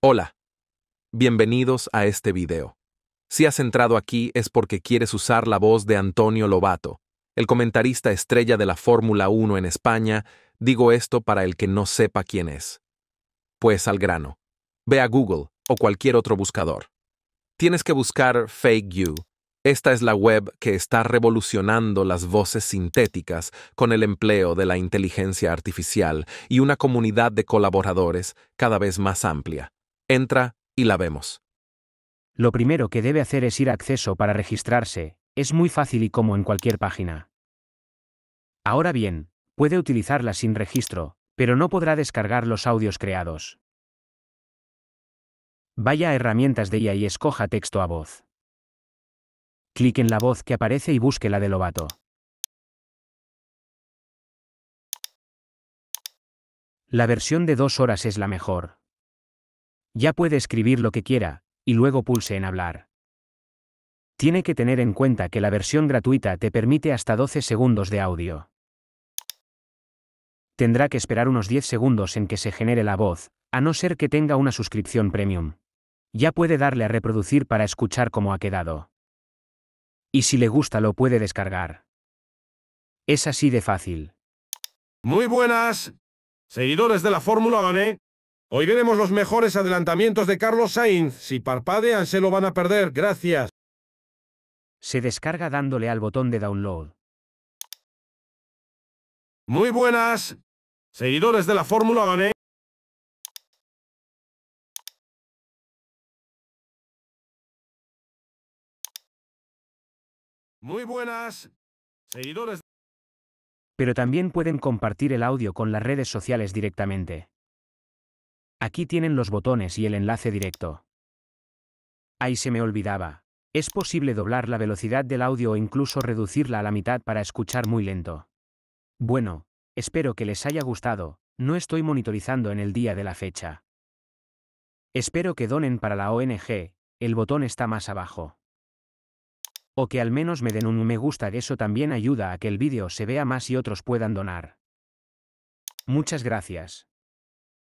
Hola. Bienvenidos a este video. Si has entrado aquí es porque quieres usar la voz de Antonio Lobato, el comentarista estrella de la Fórmula 1 en España, digo esto para el que no sepa quién es. Pues al grano. Ve a Google o cualquier otro buscador. Tienes que buscar Fake You. Esta es la web que está revolucionando las voces sintéticas con el empleo de la inteligencia artificial y una comunidad de colaboradores cada vez más amplia entra, y la vemos. Lo primero que debe hacer es ir a acceso para registrarse, es muy fácil y como en cualquier página. Ahora bien, puede utilizarla sin registro, pero no podrá descargar los audios creados. Vaya a herramientas de IA y escoja texto a voz. Clique en la voz que aparece y busque la de Lobato. La versión de dos horas es la mejor. Ya puede escribir lo que quiera, y luego pulse en hablar. Tiene que tener en cuenta que la versión gratuita te permite hasta 12 segundos de audio. Tendrá que esperar unos 10 segundos en que se genere la voz, a no ser que tenga una suscripción premium. Ya puede darle a reproducir para escuchar cómo ha quedado. Y si le gusta lo puede descargar. Es así de fácil. Muy buenas, seguidores de la Fórmula Gané. Hoy veremos los mejores adelantamientos de Carlos Sainz. Si parpadean se lo van a perder. Gracias. Se descarga dándole al botón de download. Muy buenas. Seguidores de la Fórmula 1. Muy buenas. Seguidores. Pero también pueden compartir el audio con las redes sociales directamente. Aquí tienen los botones y el enlace directo. Ahí se me olvidaba. Es posible doblar la velocidad del audio o incluso reducirla a la mitad para escuchar muy lento. Bueno, espero que les haya gustado, no estoy monitorizando en el día de la fecha. Espero que donen para la ONG, el botón está más abajo. O que al menos me den un me gusta, eso también ayuda a que el vídeo se vea más y otros puedan donar. Muchas gracias.